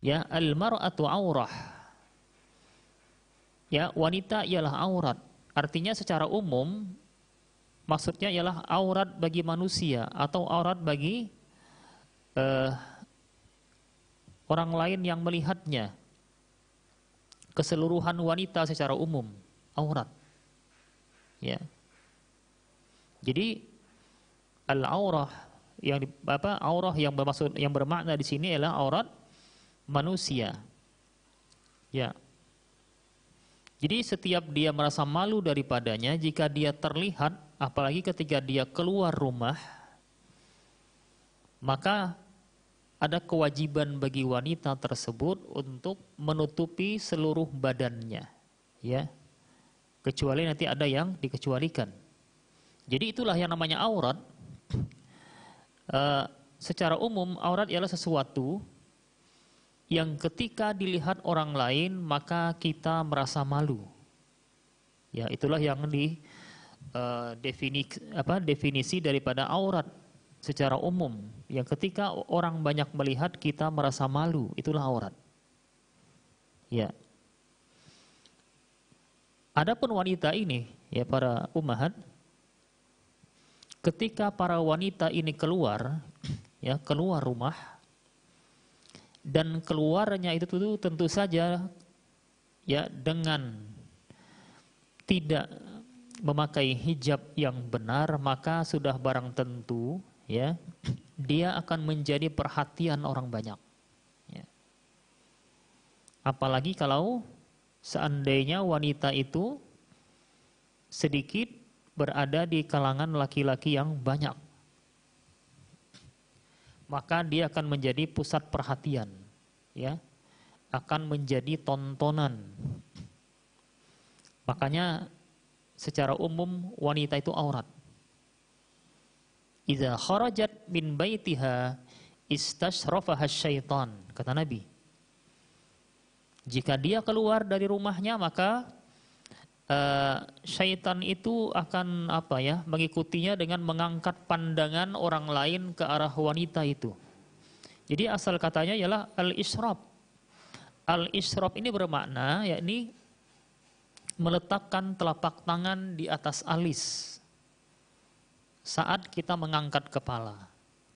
Ya, al-mar'atu aurah. Ya, wanita ialah aurat. Artinya secara umum maksudnya ialah aurat bagi manusia atau aurat bagi uh, orang lain yang melihatnya. Keseluruhan wanita secara umum aurat. Ya. Jadi al-aurah yang apa aurah yang bermaksud yang bermakna di sini ialah aurat manusia. Ya. Jadi setiap dia merasa malu daripadanya jika dia terlihat apalagi ketika dia keluar rumah maka ada kewajiban bagi wanita tersebut untuk menutupi seluruh badannya ya kecuali nanti ada yang dikecualikan jadi itulah yang namanya aurat e, secara umum aurat ialah sesuatu yang ketika dilihat orang lain maka kita merasa malu. Ya, itulah yang di uh, defini, apa, definisi daripada aurat secara umum. Yang ketika orang banyak melihat kita merasa malu, itulah aurat. Ya. Adapun wanita ini, ya para umahat, ketika para wanita ini keluar, ya keluar rumah, dan keluarnya itu tentu saja ya dengan tidak memakai hijab yang benar maka sudah barang tentu ya dia akan menjadi perhatian orang banyak ya. apalagi kalau seandainya wanita itu sedikit berada di kalangan laki-laki yang banyak maka dia akan menjadi pusat perhatian ya akan menjadi tontonan. Makanya secara umum wanita itu aurat. Iza kharajat min baitiha istashrafaha syaitan, kata Nabi. Jika dia keluar dari rumahnya maka uh, syaitan itu akan apa ya mengikutinya dengan mengangkat pandangan orang lain ke arah wanita itu. Jadi asal katanya ialah al-isyrab. Al-isyrab ini bermakna yakni meletakkan telapak tangan di atas alis saat kita mengangkat kepala.